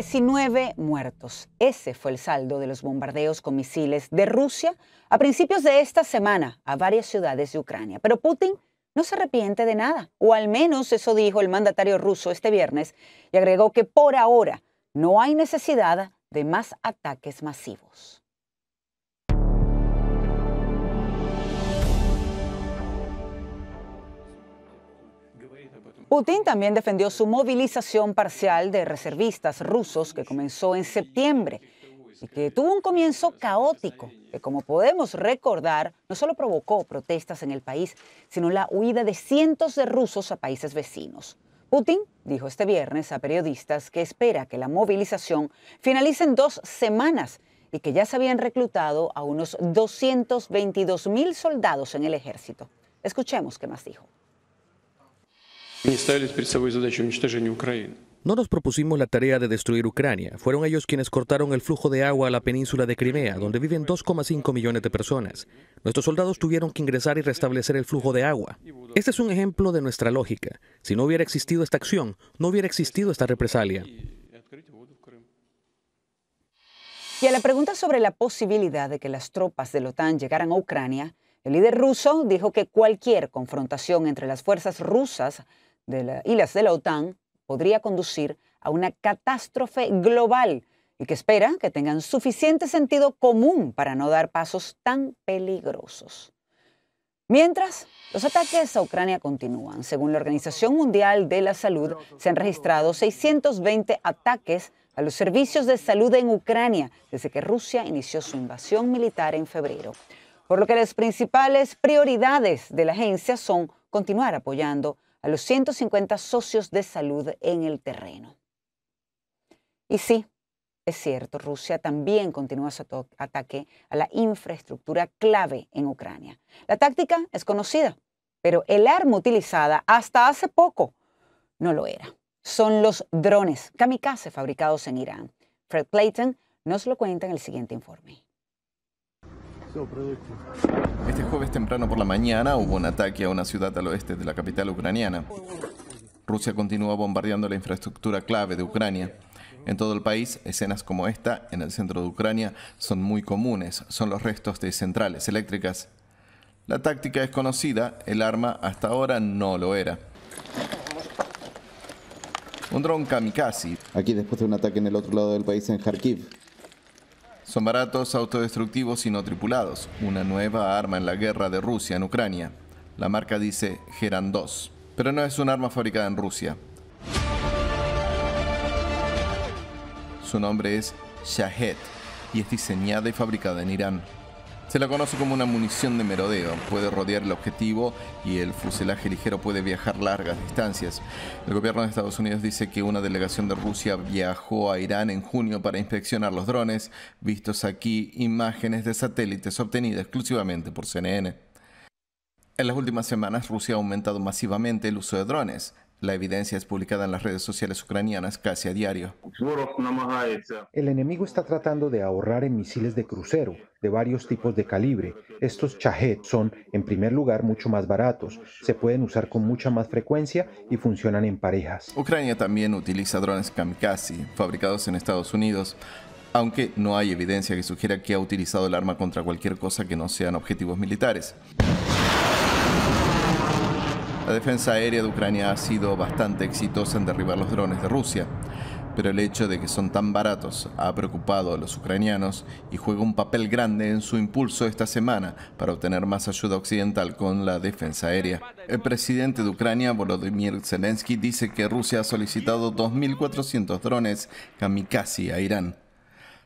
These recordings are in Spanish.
19 muertos. Ese fue el saldo de los bombardeos con misiles de Rusia a principios de esta semana a varias ciudades de Ucrania. Pero Putin no se arrepiente de nada, o al menos eso dijo el mandatario ruso este viernes y agregó que por ahora no hay necesidad de más ataques masivos. Putin también defendió su movilización parcial de reservistas rusos que comenzó en septiembre y que tuvo un comienzo caótico, que como podemos recordar, no solo provocó protestas en el país, sino la huida de cientos de rusos a países vecinos. Putin dijo este viernes a periodistas que espera que la movilización finalice en dos semanas y que ya se habían reclutado a unos 222 mil soldados en el ejército. Escuchemos qué más dijo. No nos propusimos la tarea de destruir Ucrania. Fueron ellos quienes cortaron el flujo de agua a la península de Crimea, donde viven 2,5 millones de personas. Nuestros soldados tuvieron que ingresar y restablecer el flujo de agua. Este es un ejemplo de nuestra lógica. Si no hubiera existido esta acción, no hubiera existido esta represalia. Y a la pregunta sobre la posibilidad de que las tropas de la OTAN llegaran a Ucrania, el líder ruso dijo que cualquier confrontación entre las fuerzas rusas de y las de la OTAN podría conducir a una catástrofe global y que espera que tengan suficiente sentido común para no dar pasos tan peligrosos. Mientras, los ataques a Ucrania continúan. Según la Organización Mundial de la Salud, se han registrado 620 ataques a los servicios de salud en Ucrania desde que Rusia inició su invasión militar en febrero. Por lo que las principales prioridades de la agencia son continuar apoyando a los 150 socios de salud en el terreno. Y sí, es cierto, Rusia también continúa su ataque a la infraestructura clave en Ucrania. La táctica es conocida, pero el arma utilizada hasta hace poco no lo era. Son los drones kamikaze fabricados en Irán. Fred Clayton nos lo cuenta en el siguiente informe. Este jueves temprano por la mañana hubo un ataque a una ciudad al oeste de la capital ucraniana. Rusia continúa bombardeando la infraestructura clave de Ucrania. En todo el país, escenas como esta, en el centro de Ucrania, son muy comunes. Son los restos de centrales eléctricas. La táctica es conocida, el arma hasta ahora no lo era. Un dron kamikaze. Aquí después de un ataque en el otro lado del país, en Kharkiv, son baratos, autodestructivos y no tripulados, una nueva arma en la guerra de Rusia en Ucrania. La marca dice Geran 2, pero no es un arma fabricada en Rusia. Su nombre es Shahed y es diseñada y fabricada en Irán. Se la conoce como una munición de merodeo. Puede rodear el objetivo y el fuselaje ligero puede viajar largas distancias. El gobierno de Estados Unidos dice que una delegación de Rusia viajó a Irán en junio para inspeccionar los drones. Vistos aquí imágenes de satélites obtenidas exclusivamente por CNN. En las últimas semanas, Rusia ha aumentado masivamente el uso de drones. La evidencia es publicada en las redes sociales ucranianas casi a diario. El enemigo está tratando de ahorrar en misiles de crucero de varios tipos de calibre. Estos Chahed son, en primer lugar, mucho más baratos, se pueden usar con mucha más frecuencia y funcionan en parejas. Ucrania también utiliza drones kamikaze, fabricados en Estados Unidos, aunque no hay evidencia que sugiera que ha utilizado el arma contra cualquier cosa que no sean objetivos militares. La defensa aérea de Ucrania ha sido bastante exitosa en derribar los drones de Rusia, pero el hecho de que son tan baratos ha preocupado a los ucranianos y juega un papel grande en su impulso esta semana para obtener más ayuda occidental con la defensa aérea. El presidente de Ucrania, Volodymyr Zelensky, dice que Rusia ha solicitado 2.400 drones kamikaze a Irán.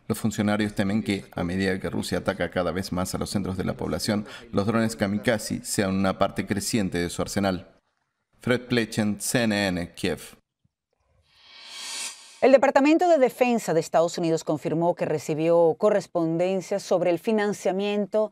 Los funcionarios temen que, a medida que Rusia ataca cada vez más a los centros de la población, los drones kamikaze sean una parte creciente de su arsenal. Fred CNN, Kiev. El Departamento de Defensa de Estados Unidos confirmó que recibió correspondencia sobre el financiamiento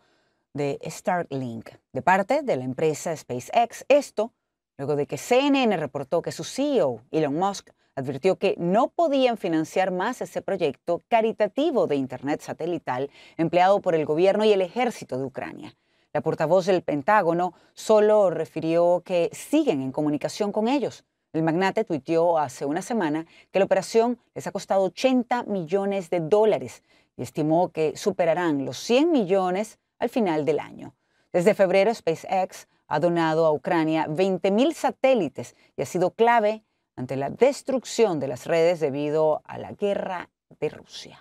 de Starlink de parte de la empresa SpaceX. Esto luego de que CNN reportó que su CEO, Elon Musk, advirtió que no podían financiar más ese proyecto caritativo de Internet satelital empleado por el gobierno y el ejército de Ucrania. La portavoz del Pentágono solo refirió que siguen en comunicación con ellos. El magnate tuiteó hace una semana que la operación les ha costado 80 millones de dólares y estimó que superarán los 100 millones al final del año. Desde febrero, SpaceX ha donado a Ucrania 20.000 satélites y ha sido clave ante la destrucción de las redes debido a la guerra de Rusia.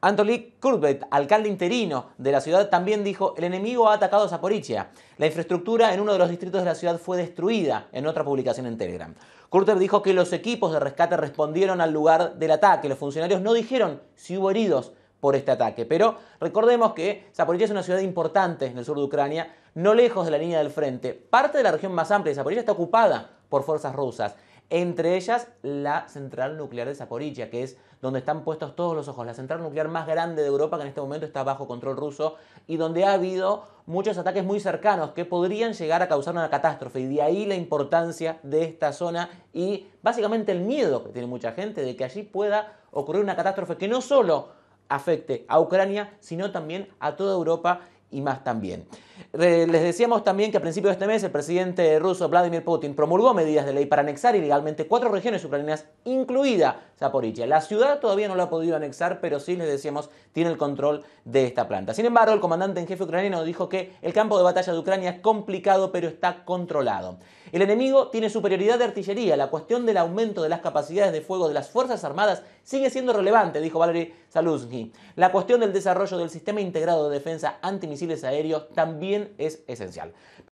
Anthony Kurbet, alcalde interino de la ciudad, también dijo, el enemigo ha atacado a Zaporizhia. La infraestructura en uno de los distritos de la ciudad fue destruida, en otra publicación en Telegram. Kurtev dijo que los equipos de rescate respondieron al lugar del ataque. Los funcionarios no dijeron si hubo heridos por este ataque, pero recordemos que Zaporizhia es una ciudad importante en el sur de Ucrania, no lejos de la línea del frente. Parte de la región más amplia de Zaporizhia está ocupada por fuerzas rusas entre ellas la central nuclear de Zaporizhia que es donde están puestos todos los ojos, la central nuclear más grande de Europa que en este momento está bajo control ruso y donde ha habido muchos ataques muy cercanos que podrían llegar a causar una catástrofe y de ahí la importancia de esta zona y básicamente el miedo que tiene mucha gente de que allí pueda ocurrir una catástrofe que no solo afecte a Ucrania, sino también a toda Europa y más también. Les decíamos también que a principios de este mes el presidente ruso Vladimir Putin promulgó medidas de ley para anexar ilegalmente cuatro regiones ucranianas, incluida Zaporizhia. La ciudad todavía no la ha podido anexar, pero sí les decíamos tiene el control de esta planta. Sin embargo, el comandante en jefe ucraniano dijo que el campo de batalla de Ucrania es complicado, pero está controlado. El enemigo tiene superioridad de artillería. La cuestión del aumento de las capacidades de fuego de las Fuerzas Armadas sigue siendo relevante, dijo Valery Saluzny. La cuestión del desarrollo del sistema integrado de defensa antimisil misiles aéreos también es esencial.